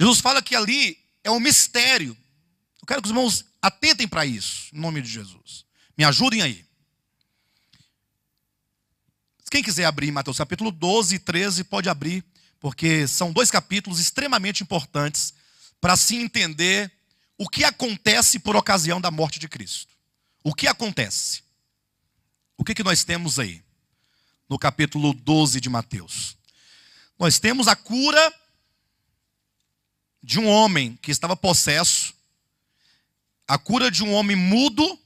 Jesus fala que ali é um mistério. Eu quero que os irmãos atentem para isso, em nome de Jesus. Me ajudem aí. Quem quiser abrir Mateus capítulo 12 e 13, pode abrir, porque são dois capítulos extremamente importantes para se entender o que acontece por ocasião da morte de Cristo. O que acontece? O que, que nós temos aí? No capítulo 12 de Mateus. Nós temos a cura de um homem que estava possesso, a cura de um homem mudo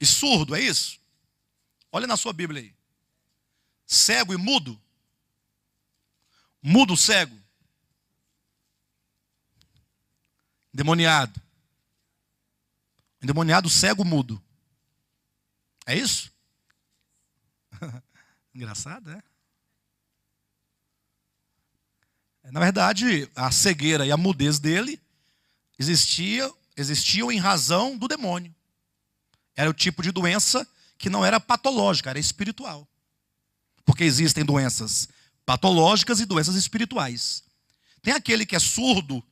e surdo, é isso? Olha na sua Bíblia aí. Cego e mudo? Mudo cego? Demoniado. Endemoniado cego mudo. É isso? Engraçado, é? Na verdade, a cegueira e a mudez dele existia, existiam em razão do demônio. Era o tipo de doença que não era patológica, era espiritual. Porque existem doenças patológicas e doenças espirituais. Tem aquele que é surdo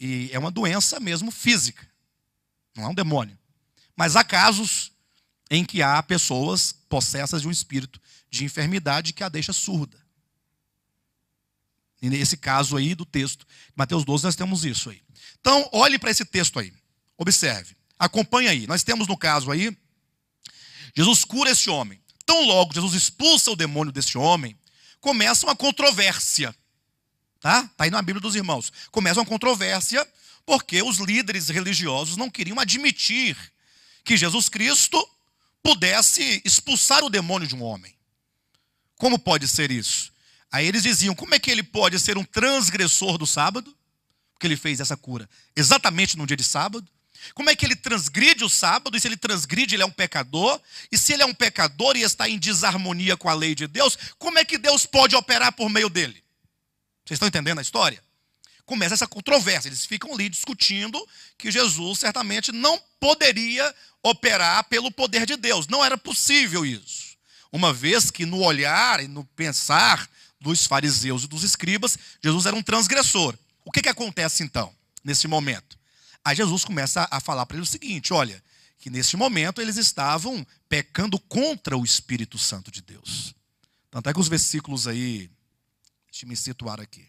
e é uma doença mesmo física, não é um demônio. Mas há casos em que há pessoas possessas de um espírito de enfermidade que a deixa surda nesse caso aí do texto, Mateus 12, nós temos isso aí. Então, olhe para esse texto aí. Observe. Acompanhe aí. Nós temos no caso aí, Jesus cura esse homem. Tão logo Jesus expulsa o demônio desse homem, começa uma controvérsia. Tá? Tá aí na Bíblia dos irmãos. Começa uma controvérsia porque os líderes religiosos não queriam admitir que Jesus Cristo pudesse expulsar o demônio de um homem. Como pode ser isso? Aí eles diziam: como é que ele pode ser um transgressor do sábado? Porque ele fez essa cura exatamente no dia de sábado. Como é que ele transgride o sábado? E se ele transgride, ele é um pecador. E se ele é um pecador e está em desarmonia com a lei de Deus, como é que Deus pode operar por meio dele? Vocês estão entendendo a história? Começa essa controvérsia. Eles ficam ali discutindo que Jesus certamente não poderia operar pelo poder de Deus. Não era possível isso. Uma vez que no olhar e no pensar dos fariseus e dos escribas, Jesus era um transgressor. O que, que acontece então, nesse momento? Aí Jesus começa a falar para eles o seguinte: olha, que nesse momento eles estavam pecando contra o Espírito Santo de Deus. Tanto é que os versículos aí, deixa eu me situar aqui.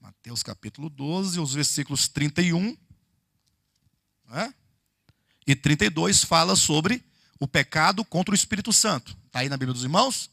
Mateus capítulo 12, os versículos 31 né? e 32 é? fala sobre o pecado contra o Espírito Santo. Está aí na Bíblia dos Irmãos?